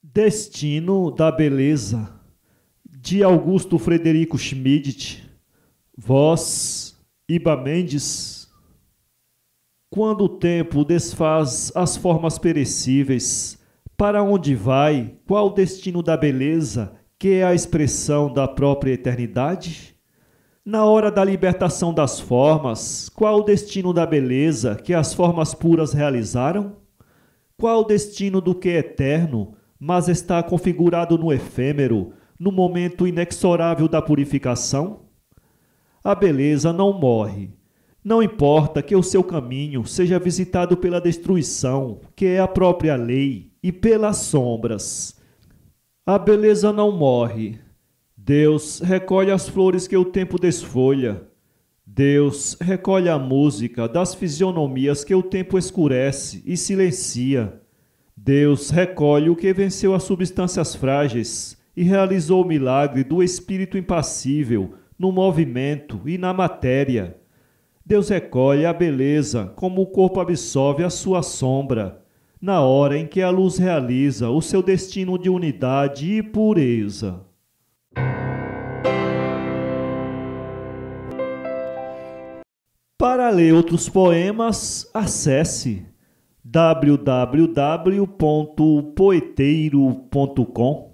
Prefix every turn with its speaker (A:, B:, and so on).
A: Destino da Beleza, de Augusto Frederico Schmidt, voz Iba Mendes. Quando o tempo desfaz as formas perecíveis, para onde vai? Qual o destino da beleza, que é a expressão da própria eternidade? Na hora da libertação das formas, qual o destino da beleza que as formas puras realizaram? Qual o destino do que é eterno, mas está configurado no efêmero, no momento inexorável da purificação? A beleza não morre. Não importa que o seu caminho seja visitado pela destruição, que é a própria lei, e pelas sombras. A beleza não morre. Deus recolhe as flores que o tempo desfolha. Deus recolhe a música das fisionomias que o tempo escurece e silencia. Deus recolhe o que venceu as substâncias frágeis e realizou o milagre do espírito impassível no movimento e na matéria. Deus recolhe a beleza como o corpo absorve a sua sombra, na hora em que a luz realiza o seu destino de unidade e pureza. Para ler outros poemas, acesse www.poeteiro.com